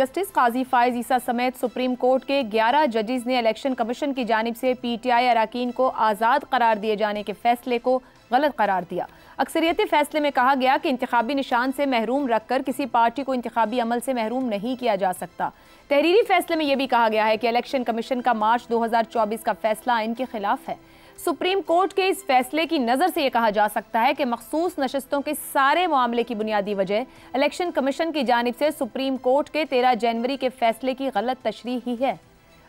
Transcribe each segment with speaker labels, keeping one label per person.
Speaker 1: Justice काजी फायज ईसा समेत supreme Court के 11 जजेज ने इलेक्शन कमीशन की जानब से पीटीआई अरकान को आज़ाद करार दिए जाने के फैसले को गलत करार दिया अक्सरियती फैसले में कहा गया कि इंतबी निशान से महरूम रखकर किसी पार्टी को इंतबी अमल से महरूम नहीं किया जा सकता तहरीरी फैसले में यह भी कहा गया है कि इलेक्शन कमीशन का मार्च 2024 का फैसला इनके खिलाफ है सुप्रीम कोर्ट के इस फैसले की नज़र से ये कहा जा सकता है कि मखसूस नशस्तों के सारे मामले की बुनियादी वजह इलेक्शन कमीशन की जानब से सुप्रीम कोर्ट के तेरह जनवरी के फैसले की गलत तशरी ही है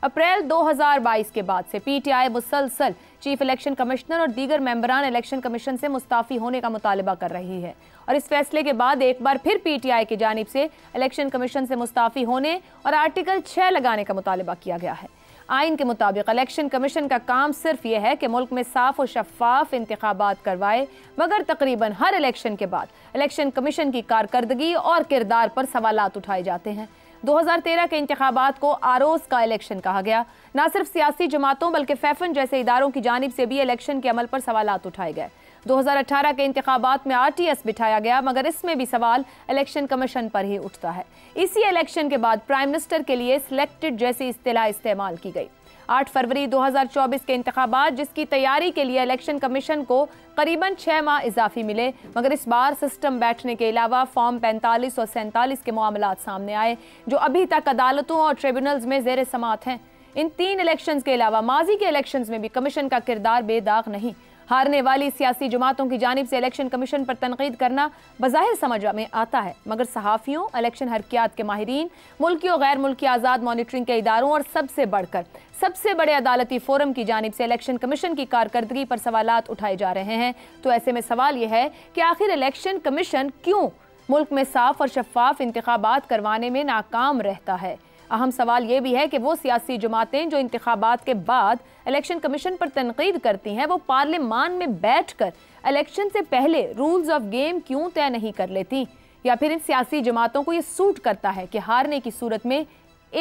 Speaker 1: अप्रैल 2022 के बाद से पीटीआई मुसलसल चीफ इलेक्शन कमिश्नर और दीगर मेंबरान इलेक्शन कमीशन से मुस्ताफ़ी होने का मुतालबा कर रही है और इस फैसले के बाद एक बार फिर पीटीआई की जानब से इलेक्शन कमीशन से मुस्ताफ़ी होने और आर्टिकल 6 लगाने का मुतालबा किया गया है आइन के मुताबिक इलेक्शन कमीशन का काम सिर्फ ये है कि मुल्क में साफ और शफाफ इंतबात करवाए मगर तकरीबन हर इलेक्शन के बाद इलेक्शन कमीशन की कारकर्दगी और किरदार पर सवाल उठाए जाते हैं 2013 के इंतबात को आरोज का इलेक्शन कहा गया न सिर्फ सियासी जमातों बल्कि फैफन जैसे इदारों की जानब से भी इलेक्शन के अमल पर सवाल उठाए गए 2018 के इंतबात में आरटीएस बिठाया गया मगर इसमें भी सवाल इलेक्शन कमीशन पर ही उठता है इसी इलेक्शन के बाद प्राइम मिनिस्टर के लिए सिलेक्टेड जैसी इस्तेला इस्तेमाल की गई 8 फरवरी 2024 के इंतबात जिसकी तैयारी के लिए इलेक्शन कमीशन को करीबन छः माह इजाफी मिले मगर इस बार सिस्टम बैठने के अलावा फॉर्म 45 और सैंतालीस के मामला सामने आए जो अभी तक अदालतों और ट्रिब्यूनल्स में जेर समात हैं इन तीन इलेक्शंस के अलावा माजी के इलेक्शंस में भी कमीशन का किरदार बेदाग नहीं हारने वाली सियासी जमातों की जानब से इलेक्शन कमीशन पर तनकीद करना बज़ाहिर समझ में आता है मगर सहाफ़ियों इलेक्शन हरकियात के माहरीन मुल्की और गैर मुल्की आज़ाद मॉनिटरिंग के इदारों और सबसे बढ़कर सबसे बड़े अदालती फोरम की जानब से इलेक्शन कमीशन की कारकर्दगी पर सवाल उठाए जा रहे हैं तो ऐसे में सवाल यह है कि आखिर इलेक्शन कमीशन क्यों मुल्क में साफ और शफाफ इंतबात करवाने में नाकाम रहता है अहम सवाल ये भी है कि वो सियासी जमातें जो इंतबात के बाद इलेक्शन कमीशन पर तनकीद करती हैं वो पार्लियामान में बैठ कर इलेक्शन से पहले रूल्स ऑफ गेम क्यों तय नहीं कर लेती या फिर इन सियासी जमातों को ये सूट करता है कि हारने की सूरत में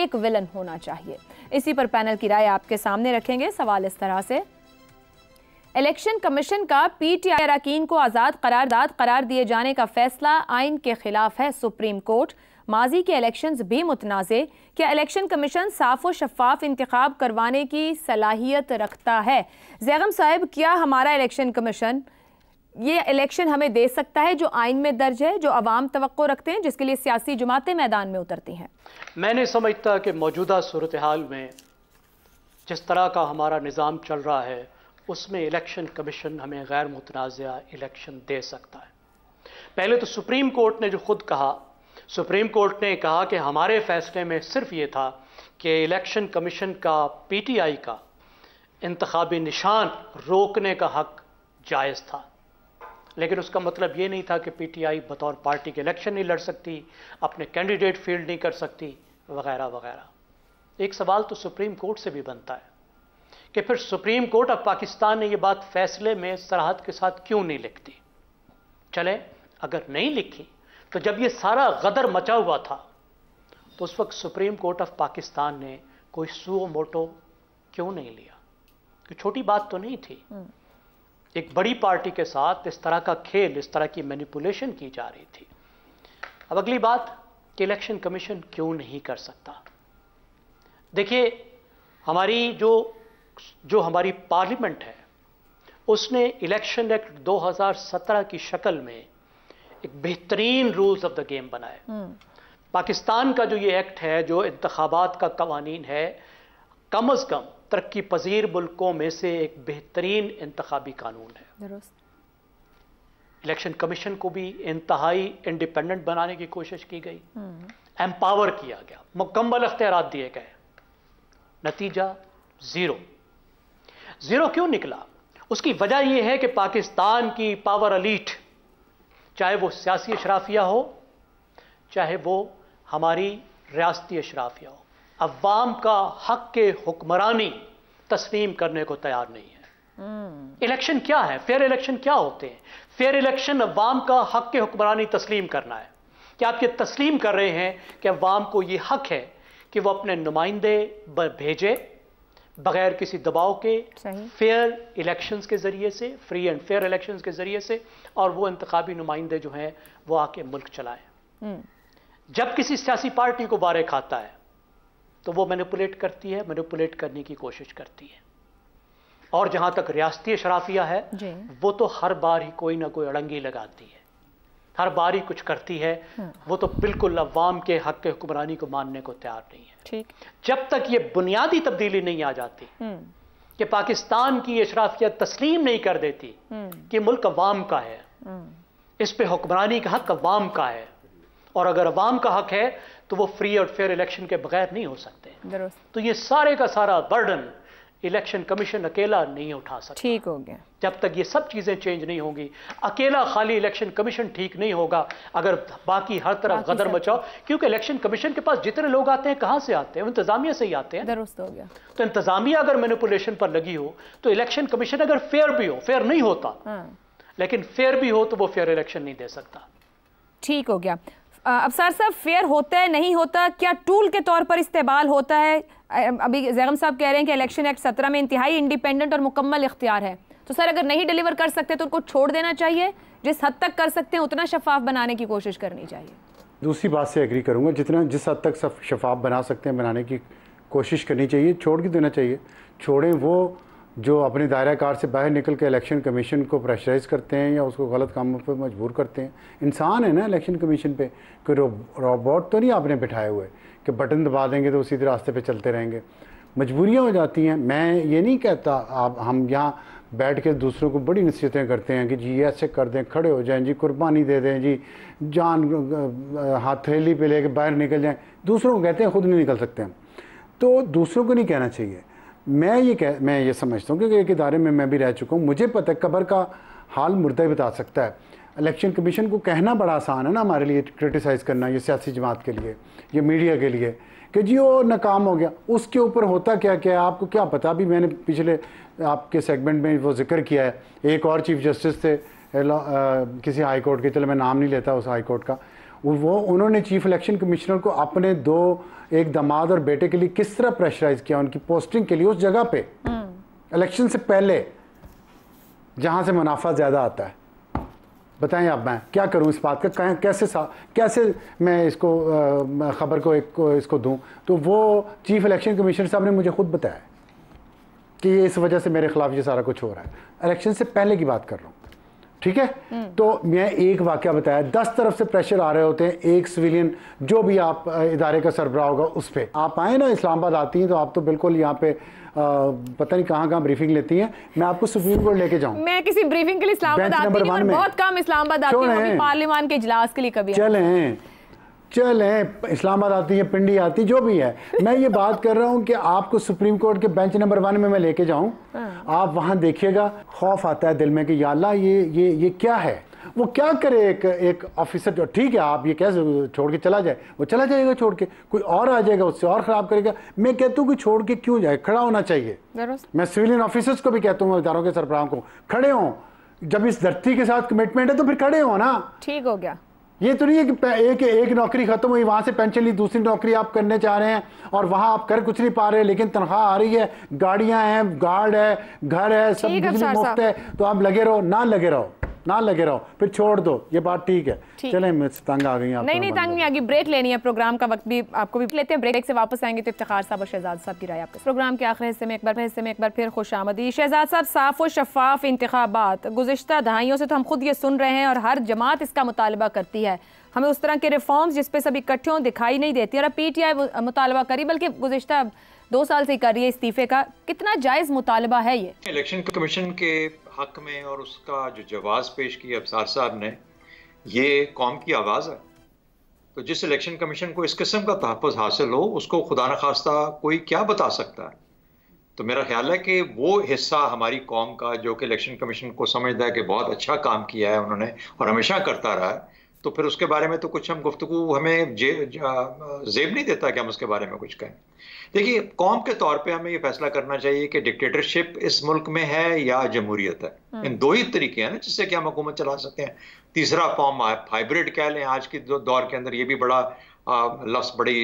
Speaker 1: एक विलन होना चाहिए इसी पर पैनल की राय आपके सामने रखेंगे सवाल इस तरह से इलेक्शन कमीशन का पीटीआई अरकान को आज़ाद करारदाद करार दिए जाने का फैसला आइन के खिलाफ है सुप्रीम कोर्ट माजी के इलेक्शन भी बेमुतनाज़ क्या इलेक्शन कमीशन साफ व शफाफ इंतखब करवाने की सलाहियत रखता है जैगम साहब क्या हमारा इलेक्शन कमीशन ये इलेक्शन हमें दे सकता है जो आइन में दर्ज है जो आवाम तो रखते हैं जिसके लिए सियासी जमातें मैदान में उतरती हैं
Speaker 2: मैंने समझता कि मौजूदा सूरत हाल में जिस तरह का हमारा निज़ाम चल रहा है उसमें इलेक्शन कमीशन हमें गैर मुतनाज़ इलेक्शन दे सकता है पहले तो सुप्रीम कोर्ट ने जो खुद कहा सुप्रीम कोर्ट ने कहा कि हमारे फैसले में सिर्फ ये था कि इलेक्शन कमीशन का पीटीआई का इंतबी निशान रोकने का हक जायज़ था लेकिन उसका मतलब ये नहीं था कि पीटीआई बतौर पार्टी के इलेक्शन नहीं लड़ सकती अपने कैंडिडेट फील्ड नहीं कर सकती वगैरह वगैरह एक सवाल तो सुप्रीम कोर्ट से भी बनता है कि फिर सुप्रीम कोर्ट ऑफ पाकिस्तान ने यह बात फैसले में सराहत के साथ क्यों नहीं लिखती चले अगर नहीं लिखी तो जब ये सारा गदर मचा हुआ था तो उस वक्त सुप्रीम कोर्ट ऑफ पाकिस्तान ने कोई सुओ मोटो क्यों नहीं लिया कि छोटी बात तो नहीं थी हम्म। एक बड़ी पार्टी के साथ इस तरह का खेल इस तरह की मैनिपुलेशन की जा रही थी अब अगली बात कि इलेक्शन कमीशन क्यों नहीं कर सकता देखिए हमारी जो जो हमारी पार्लियामेंट है उसने इलेक्शन एक्ट 2017 की शक्ल में एक बेहतरीन रूल्स ऑफ द गेम बनाए हम्म। पाकिस्तान का जो ये एक्ट है जो इंतबात का कवानीन है कम अज़ कम तरक्की पजीर मुल्कों में से एक बेहतरीन इंतबी कानून है इलेक्शन कमीशन को भी इंतहाई इंडिपेंडेंट बनाने की कोशिश की गई एम्पावर हम्म। किया गया मुकम्मल अख्तियार दिए गए नतीजा ज़ीरो ज़ीरो क्यों निकला उसकी वजह यह है कि पाकिस्तान की पावर अलीट चाहे वो सियासी अशराफिया हो चाहे वो हमारी रियासती अशराफिया हो अवाम का हक के हुक्मरानी तस्लीम करने को तैयार नहीं है हम्म। Election hmm. क्या है फेयर इलेक्शन क्या होते हैं फेयर इलेक्शन अवाम का हक के हुक्मरानी तस्लीम करना है कि आप ये तस्लीम कर रहे हैं कि अवाम को ये हक है कि वो अपने नुमाइंदे भेजे बगैर किसी दबाव के फेयर इलेक्शंस के ज़रिए से फ्री एंड फेयर इलेक्शंस के ज़रिए से और वो इंतबी नुमाइंदे जो हैं वो आके मुल्क चलाएं हम्म। जब किसी सियासी पार्टी को बारे खाता है तो वो मैनिपुलेट करती है मैनिपुलेट करने की कोशिश करती है और जहां तक रियासती शराफिया है वो तो हर बार ही कोई ना कोई अड़ंगी लगाती है हर बारी कुछ करती है हम्म। वो तो बिल्कुल अवाम के हक के हुक्मरानी को मानने को तैयार नहीं है ठीक जब तक ये बुनियादी तब्दीली नहीं आ जाती हम्म। कि पाकिस्तान की अशराफियत तस्लीम नहीं कर देती हम्म। कि मुल्क अवाम का है इस पर हुक्मरानी का हक अवाम का है और अगर अवाम का हक है तो वो फ्री और फेयर इलेक्शन के बगैर नहीं हो
Speaker 1: सकते
Speaker 2: तो ये सारे का सारा बर्डन इलेक्शन कमीशन अकेला नहीं उठा सकता ठीक हो गया जब तक ये सब चीज़ें चेंज नहीं होंगी अकेला खाली इलेक्शन कमीशन ठीक नहीं होगा अगर बाकी हर तरफ गदर मचाओ क्योंकि इलेक्शन कमीशन के पास जितने लोग आते हैं कहां से आते हैं इंतजामिया से ही आते हैं दुरुस्त हो गया तो इंतजामिया अगर मैनिपुलेशन पर लगी हो तो इलेक्शन कमीशन अगर फेयर भी हो फेयर नहीं होता हाँ। लेकिन फेयर भी हो तो वो फेयर इलेक्शन नहीं दे सकता
Speaker 1: ठीक हो गया अब सर साहब फेयर होता है नहीं होता क्या टूल के तौर पर इस्तेमाल होता है अभी जैगम साहब कह रहे हैं कि इलेक्शन एक्ट सत्रह में इंतहाई इंडिपेंडेंट और मुकम्मल इख्तियार है तो सर अगर नहीं डिलीवर कर सकते तो उनको छोड़ देना चाहिए जिस हद तक कर सकते हैं उतना शफाफ बनाने की कोशिश करनी चाहिए
Speaker 3: दूसरी बात से एग्री करूँगा जितना जिस हद तक शफाफ बना सकते हैं बनाने की कोशिश करनी चाहिए छोड़ के देना चाहिए छोड़ें वो जो अपने दायरा कार से बाहर निकल के इलेक्शन कमीशन को प्रेशराइज करते हैं या उसको गलत कामों पर मजबूर करते हैं इंसान है ना इलेक्शन कमीशन पे कोई रोबोट तो नहीं आपने बिठाए हुए कि बटन दबा देंगे तो उसी रास्ते पे चलते रहेंगे मजबूरियाँ हो जाती हैं मैं ये नहीं कहता आप हम यहाँ बैठ के दूसरों को बड़ी नसीहतें करते हैं कि जी ये ऐसे कर दें खड़े हो जाएँ जी कुर्बानी दे दें जी जान हथेली पे लेके बाहर निकल जाएँ दूसरों को कहते हैं ख़ुद नहीं निकल सकते हम तो दूसरों को नहीं कहना चाहिए मैं ये कह मैं ये समझता हूँ क्योंकि एक इदारे में मैं भी रह चुका हूँ मुझे पता कबर का हाल मुर्दा बता सकता है इलेक्शन कमीशन को कहना बड़ा आसान है ना हमारे लिए क्रिटिसाइज़ करना ये सियासी जमात के लिए ये मीडिया के लिए कि जी वो नाकाम हो गया उसके ऊपर होता क्या क्या है आपको क्या पता अभी मैंने पिछले आपके सेगमेंट में वो जिक्र किया है एक और चीफ जस्टिस थे आ, किसी हाई कोर्ट के चलो मैं नाम नहीं लेता उस हाई कोर्ट का वो उन्होंने चीफ इलेक्शन कमिश्नर को अपने दो एक दामाद और बेटे के लिए किस तरह प्रेशराइज किया उनकी पोस्टिंग के लिए उस जगह पे
Speaker 4: हम्म।
Speaker 3: इलेक्शन से पहले जहाँ से मुनाफा ज़्यादा आता है बताएं आप मैं क्या करूं इस बात का कैसे सा, कैसे मैं इसको ख़बर को एक को, इसको दूं तो वो चीफ इलेक्शन कमिश्नर साहब ने मुझे खुद बताया कि ये इस वजह से मेरे खिलाफ ये सारा कुछ हो रहा है इलेक्शन से पहले की बात कर रहा हूँ ठीक है तो मैं एक वाक्य बताया दस तरफ से प्रेशर आ रहे होते हैं एक सिविलियन जो भी आप इदारे का सरबराह होगा उस पर आप आए ना इस्लामाबाद आती हैं तो आप तो बिल्कुल यहाँ पे आ, पता नहीं कहाँ कहाँ ब्रीफिंग लेती हैं मैं आपको सुप्रीम कोर्ट लेके जाऊँ
Speaker 1: मैं किसी ब्रीफिंग के लिए इस्लामाबाद आती नहीं बहुत कम इस्लामाबाद आती हूँ के इजलास के लिए कभी चले
Speaker 3: चलें इस्लामाबाद आती है पिंडी आती जो भी है मैं ये बात कर रहा हूँ कि आपको सुप्रीम कोर्ट के बेंच नंबर वन में मैं लेके जाऊँ हाँ। आप वहाँ देखिएगा खौफ आता है दिल में कि या ये ये ये क्या है वो क्या करे एक एक ऑफिसर जो ठीक है आप ये कैसे छोड़ के चला जाए वो चला जाएगा छोड़ के कोई और आ जाएगा उससे और ख़राब करेगा मैं कहता हूँ कि छोड़ के क्यों जाए खड़ा होना चाहिए मैं सिविलियन ऑफिसर्स को भी कहता हूँ इधारों के सरबराहों को खड़े हों जब इस धरती के साथ कमिटमेंट है तो फिर खड़े हो ना ठीक हो गया ये तो नहीं है कि एक एक नौकरी खत्म हुई वहां से पेंशन ली दूसरी नौकरी आप करने चाह रहे हैं और वहाँ आप कर कुछ नहीं पा रहे लेकिन तनख्वाह आ रही है गाड़ियां हैं गार्ड है घर है सब मुफ्त है तो आप लगे रहो ना लगे रहो ना लगे रहो फिर छोड़ दो ये बात ठीक है चले तंग आ गई नहीं नहीं तंग
Speaker 1: नहीं आ गई ब्रेक लेनी है प्रोग्राम का वक्त भी आपको भी लेते हैं ब्रेक से वापस आएंगे तो इफ्तार साहब और शहजाद साहब की राय आपके प्रोग्राम के आखिर हिस्से में एक बार फिर हिस्से में एक बार फिर खुश आमदी शहजाद साहब साफ व शफाफ इंतबात गुजशत दहाइयों से तो हम खुद ये सुन रहे हैं और हर जमात इसका मुतालबा करती है हमें उस तरह के रिफॉर्म्स जिस पे सब इकट्ठे हों दिखाई नहीं देती और अब पीटीआई मुतालबा करी बल्कि गुजशत दो साल से कर रही है इस्तीफे का कितना जायज़ मुतालबा है ये
Speaker 5: इलेक्शन कमीशन के हक में और उसका जो जवाब पेश किया अबसार साहब ने ये कौम की आवाज़ है तो जिस इलेक्शन कमीशन को इस किस्म का तहफ़ हासिल हो उसको खुदा न खास्ता कोई क्या बता सकता है तो मेरा ख्याल है कि वो हिस्सा हमारी कौम का जो कि इलेक्शन कमीशन को समझता है कि बहुत अच्छा काम किया है उन्होंने और हमेशा करता रहा है तो फिर उसके बारे में तो कुछ हम गुफ्तु हमें जे, जेब नहीं देता कि हम उसके बारे में कुछ कहें देखिए कौम के तौर पे हमें ये फैसला करना चाहिए कि डिक्टेटरशिप इस मुल्क में है या जमहूरियत है हम्म। इन दो ही तरीके हैं ना जिससे कि हम हुकूमत चला सकते हैं तीसरा फॉर्म हाइब्रिड कह लें आज के दौर के अंदर ये भी बड़ा लफ्स बड़ी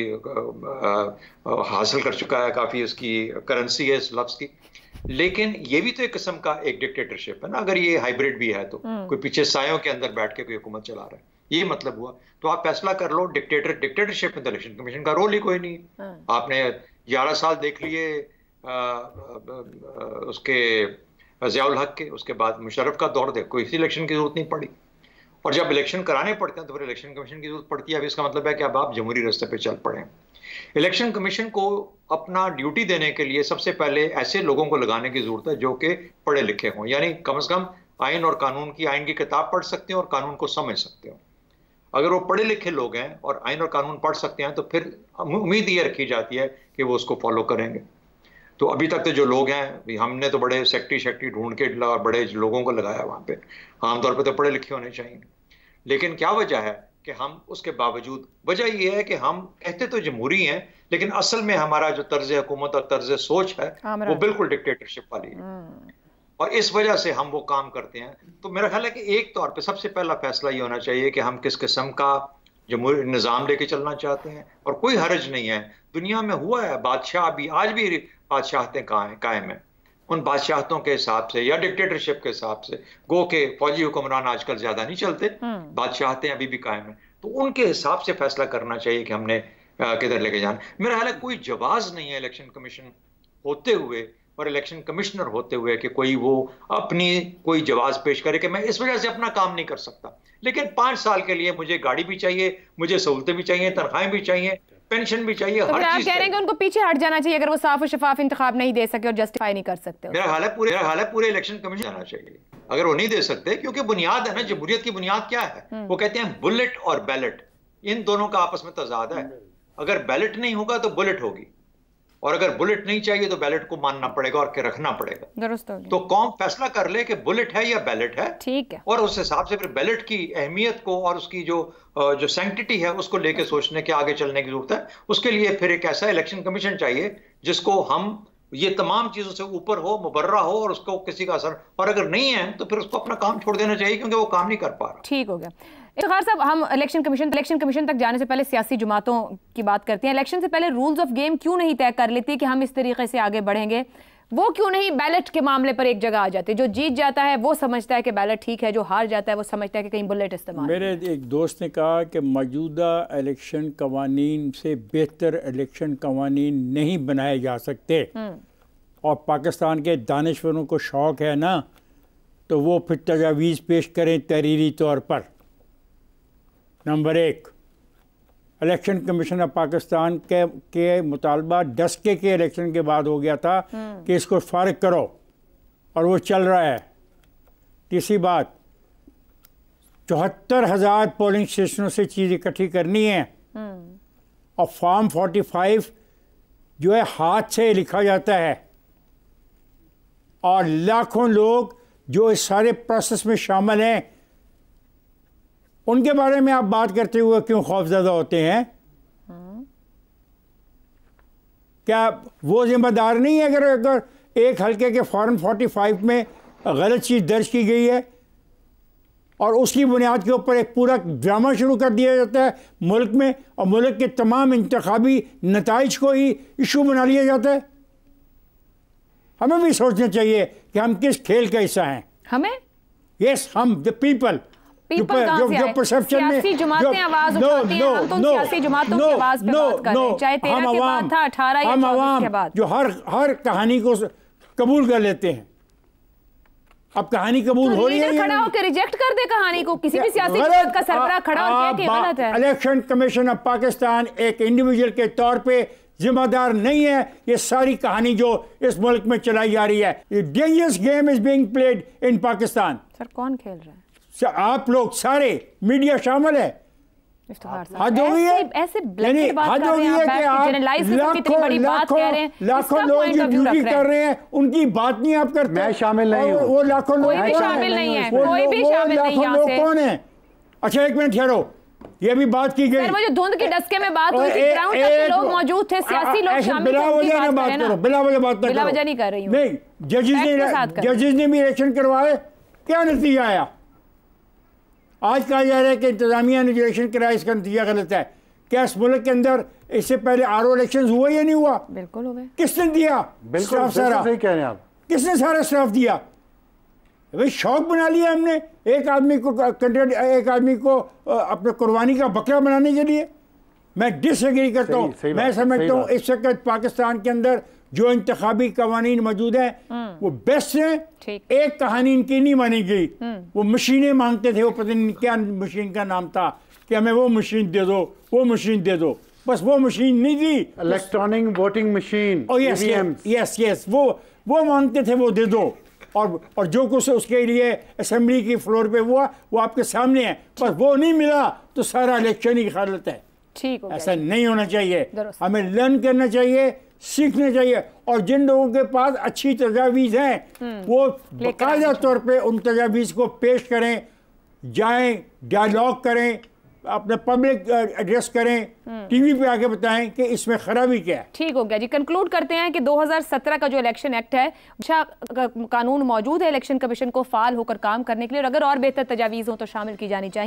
Speaker 5: हासिल कर चुका है काफ़ी उसकी करेंसी है इस लफ्स की लेकिन ये भी तो एक किस्म का एक डिक्टेटरशिप है ना अगर ये हाइब्रिड भी है तो हम्म। कोई पीछे सायों के अंदर बैठ के कोई हुकूमत चला रहा है ये मतलब हुआ तो आप फैसला कर लो डिक्टेटर डिक्टेटरशिप में तो इलेक्शन कमीशन का रोल ही कोई नहीं है हाँ। आपने ग्यारह साल देख लिए उसके जयाउल हक के उसके बाद मुशरफ का दौर देखो इसी इलेक्शन की जरूरत नहीं पड़ी और जब इलेक्शन कराने पड़ते हैं तो फिर इलेक्शन कमीशन की जरूरत पड़ती है अब इसका मतलब है कि अब आप जमहूरी रस्ते पे चल पड़े इलेक्शन कमीशन को अपना ड्यूटी देने के लिए सबसे पहले ऐसे लोगों को लगाने की जरूरत है जो कि पढ़े लिखे हों यानी कम से कम आइन और कानून की आइन की किताब पढ़ सकते हो और कानून को समझ सकते हो अगर वो पढ़े लिखे लोग हैं और आइन और कानून पढ़ सकते हैं तो फिर उम्मीद ये रखी जाती है कि वो उसको फॉलो करेंगे तो अभी तक तो जो लोग हैं हमने तो बड़े सेक्टी शेक्टी ढूंढ के और बड़े लोगों को लगाया वहाँ पे आमतौर पर तो पढ़े लिखे होने चाहिए लेकिन क्या वजह है कि हम उसके बावजूद वजह यह है कि हम कहते तो जमहूरी हैं लेकिन असल में हमारा जो तर्ज हुकूमत और तर्ज सोच है वो बिल्कुल डिक्टेटरशिप वाली है हम्म। और इस वजह से हम वो काम करते हैं तो मेरा ख्याल है कि एक तौर पे सबसे पहला फैसला ये होना चाहिए कि हम किस किस्म का जमहूरी निज़ाम लेके चलना चाहते हैं और कोई हर्ज नहीं है दुनिया में हुआ है बादशाह भी आज भी बादशाहतें कायम हैं उन बादशाहतों के हिसाब से या डिक्टेटरशिप के हिसाब से गो के फौजी हुक्मरान आजकल ज़्यादा नहीं चलते हम्म। बादशाहतें अभी भी कायम हैं तो उनके हिसाब से फैसला करना चाहिए कि हमने किधर लेके जाना मेरा ख्याल है कोई जवाब नहीं है इलेक्शन कमीशन होते हुए और इलेक्शन कमिश्नर होते हुए कि कोई वो अपनी कोई जवाब पेश करे कि मैं इस वजह से अपना काम नहीं कर सकता लेकिन पांच साल के लिए मुझे गाड़ी भी चाहिए मुझे सहूलतें भी चाहिए तनख्वाहें भी चाहिए पेंशन भी चाहिए तो हर आप कह रहे हैं
Speaker 1: कि उनको पीछे हट जाना चाहिए अगर वो साफ और शफाफ इंतखाब नहीं दे सके और जस्टिफाई नहीं कर सकते मेरा
Speaker 5: हाल है पूरे मेरा हाल है पूरे इलेक्शन कमीशन जाना चाहिए अगर वो नहीं दे सकते क्योंकि बुनियाद है ना जमहूरियत की बुनियाद क्या है हम्म। वो कहते हैं बुलेट और बैलेट इन दोनों का आपस में तजाद है हम्म। अगर बैलेट नहीं होगा तो बुलेट होगी और अगर बुलेट नहीं चाहिए तो बैलेट को मानना पड़ेगा और के रखना पड़ेगा दुरुस्त तो कौम फैसला कर ले कि बुलेट है या बैलेट है ठीक है और उस हिसाब से फिर बैलेट की अहमियत को और उसकी जो जो सेंटिटी है उसको लेके सोचने के आगे चलने की जरूरत है उसके लिए फिर एक ऐसा इलेक्शन कमीशन चाहिए जिसको हम ये तमाम चीज़ों से ऊपर हो मुबर्रा हो और उसको किसी का असर और अगर नहीं है तो फिर उसको अपना काम छोड़ देना चाहिए क्योंकि वो काम नहीं कर पा रहा
Speaker 1: ठीक हो गया इफ्तार तो साहब हम इलेक्शन कमीशन इलेक्शन कमीशन तक जाने से पहले सियासी जमातों की बात करते हैं इलेक्शन से पहले रूल्स ऑफ गेम क्यों नहीं तय कर लेती कि हम इस तरीके से आगे बढ़ेंगे वो क्यों नहीं बैलेट के मामले पर एक जगह आ जाते जो जीत जाता है वो समझता है कि बैलेट ठीक है जो हार जाता है वो समझता है कि कहीं बुलेट इस्तेमाल मेरे
Speaker 4: एक दोस्त ने कहा कि मौजूदा इलेक्शन कवानीन से बेहतर इलेक्शन कवानीन नहीं बनाए जा सकते हम्म। और पाकिस्तान के दानश्वरों को शौक़ है ना तो वो फिर तजावीज़ पेश करें तहरीरी तौर पर नंबर एक इलेक्शन कमीशन ऑफ पाकिस्तान के के मुतालबा दस के के इलेक्शन के बाद हो गया था हम्म। कि इसको फारग करो और वो चल रहा है तीसरी बात चौहत्तर हज़ार पोलिंग स्टेशनों से चीज़ इकट्ठी करनी है हम्म। और फॉर्म फोर्टी फाइव जो है हाथ से लिखा जाता है और लाखों लोग जो इस सारे प्रोसेस में शामिल हैं उनके बारे में आप बात करते हुए क्यों खौफजदा होते हैं क्या वो जिम्मेदार नहीं है अगर अगर एक हलके के फॉरन 45 में गलत चीज़ दर्ज की गई है और उसकी बुनियाद के ऊपर एक पूरा ड्रामा शुरू कर दिया जाता है मुल्क में और मुल्क के तमाम इंतबी नतज को ही इशू बना लिया जाता है हमें भी सोचना चाहिए कि हम किस खेल का हिस्सा हैं हमें यस हम द पीपल
Speaker 1: जो,
Speaker 4: हर हर कहानी को कबूल कर लेते हैं अब कहानी कबूल तो हो रही है खड़ा
Speaker 1: होकर रिजेक्ट कर दे कहानी को किसी भी सियासी जमात का सरबरा खड़ा हो गया गलत है
Speaker 4: इलेक्शन कमीशन ऑफ पाकिस्तान एक इंडिविजुअल के तौर पे जिम्मेदार नहीं है ये सारी कहानी जो इस मुल्क में चलाई जा रही है ये dangerous game is being played in Pakistan
Speaker 1: sir कौन खेल रहा है
Speaker 4: आप लोग सारे मीडिया शामिल है
Speaker 1: हद हो गई है
Speaker 4: ऐसे हद हो गई है लाखों लोग जो ड्यूटी कर रहे हैं उनकी बात नहीं आप करते मैं शामिल नहीं हूँ वो लाखों लोग लाखों लोग कौन है अच्छा एक मिनट ठहरो ये भी बात की गई वो
Speaker 1: जो धुंध के डस्के में बात हुई थी ग्राउंड पे लोग मौजूद थे सियासी लोग शामिल थे बिला वजह ना बात करो बिना
Speaker 4: वजह बात ना करो बिना वजह नहीं कर रही हूं नहीं जजेस ने जजेस ने भी इलेक्शन करवाए क्या नतीजा आया आज कहा जा रहा है कि इंतज़ामिया ने जो इलेक्शन कराया इसका नतीजा गलत है क्या इस मुल्क के अंदर इससे पहले आर ओ इलेक्शन हुआ या नहीं हुआ
Speaker 1: बिल्कुल
Speaker 3: हो गए
Speaker 4: किसने दिया बिल्कुल सारा सही कह रहे हैं आप किसने सारा स्टाफ दिया भाई शौक बना लिया हमने एक आदमी को एक आदमी को अपने कुर्बानी का बकरा बनाने के लिए मैं डिसएग्री करता हूँ मैं समझता हूँ इस वक्त पाकिस्तान के अंदर जो इंतबी कवानीन मौजूद है हम्म। वो बेस्ट है एक कहानी इनकी नहीं मानी गई हम्म। वो मशीनें मांगते थे वो पता नहीं क्या मशीन का नाम था कि हमें वो मशीन दे दो वो मशीन दे दो बस वो मशीन नहीं दी electronic voting machine yes yes yes वो वो मांगते थे वो दे दो और और जो कुछ उसके लिए असम्बली की फ्लोर पे हुआ वो आपके सामने है बस वो नहीं मिला तो सारा इलेक्शन ही हालत है ठीक ऐसा नहीं होना चाहिए हमें लर्न करना चाहिए सीखने चाहिए और जिन लोगों के पास अच्छी तजावीज़ हैं हम्म, वो बाकायदा तौर पे उन तजावीज़ को पेश करें जाएं डायलॉग करें अपने पब्लिक एड्रेस करें हम्म। टीवी पे आके बताएं कि इसमें खराबी क्या है
Speaker 1: ठीक हो गया जी कंक्लूड करते हैं कि 2017 का जो इलेक्शन एक्ट है अच्छा कानून मौजूद है इलेक्शन कमीशन को फाल होकर काम करने के लिए और अगर और बेहतर तजावीज़ हो तो शामिल की जानी चाहिए